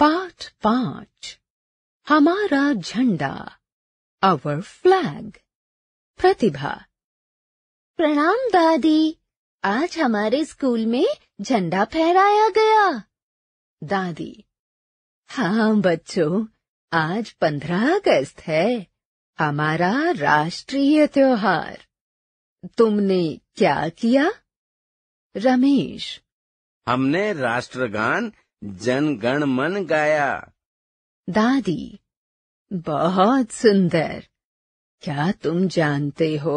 पाठ पांच हमारा झंडा आवर फ्लैग प्रतिभा प्रणाम दादी आज हमारे स्कूल में झंडा फहराया गया दादी हाँ बच्चों आज पंद्रह अगस्त है हमारा राष्ट्रीय त्योहार तुमने क्या किया रमेश हमने राष्ट्रगान जन गण मन गाया दादी बहुत सुंदर क्या तुम जानते हो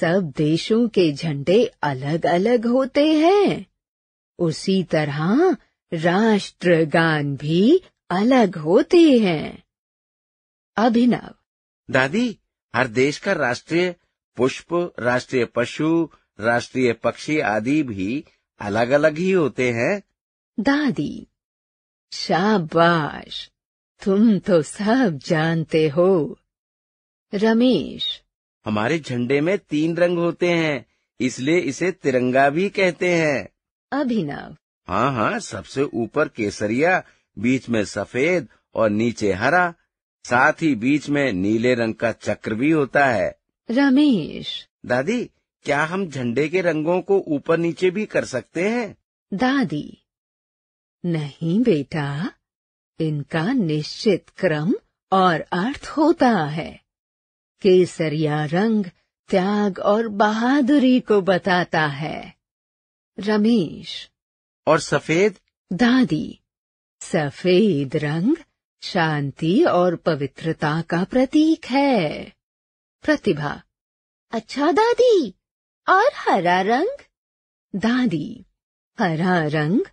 सब देशों के झंडे अलग-अलग होते हैं उसी तरह राष्ट्रगान भी अलग होते हैं अभिनव दादी हर देश का राष्ट्रीय पुष्प राष्ट्रीय पशु राष्ट्रीय पक्षी आदि भी अलग-अलग ही होते हैं दादी शाबाश तुम तो सब जानते हो रमेश हमारे झंडे में तीन रंग होते हैं इसलिए इसे तिरंगा भी कहते हैं अभिनव हाँ हाँ सबसे ऊपर केसरिया बीच में सफेद और नीचे हरा साथ ही बीच में नीले रंग का चक्र भी होता है रमेश दादी क्या हम झंडे के रंगों को ऊपर नीचे भी कर सकते हैं दादी नहीं बेटा इनका निश्चित क्रम और अर्थ होता है केसरिया रंग त्याग और बहादुरी को बताता है रमेश और सफेद दादी सफेद रंग शांति और पवित्रता का प्रतीक है प्रतिभा अच्छा दादी और हरा रंग दादी हरा रंग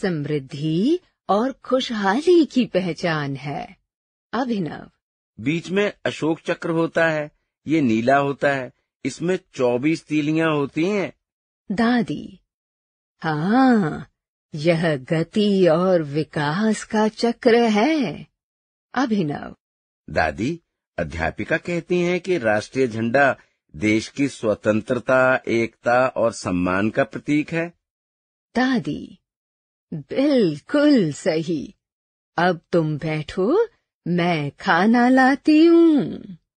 समृद्धि और खुशहाली की पहचान है अभिनव बीच में अशोक चक्र होता है ये नीला होता है इसमें चौबीस तीलियां होती हैं। दादी हाँ यह गति और विकास का चक्र है अभिनव दादी अध्यापिका कहती हैं कि राष्ट्रीय झंडा देश की स्वतंत्रता एकता और सम्मान का प्रतीक है दादी बिल्कुल सही अब तुम बैठो मैं खाना लाती हूँ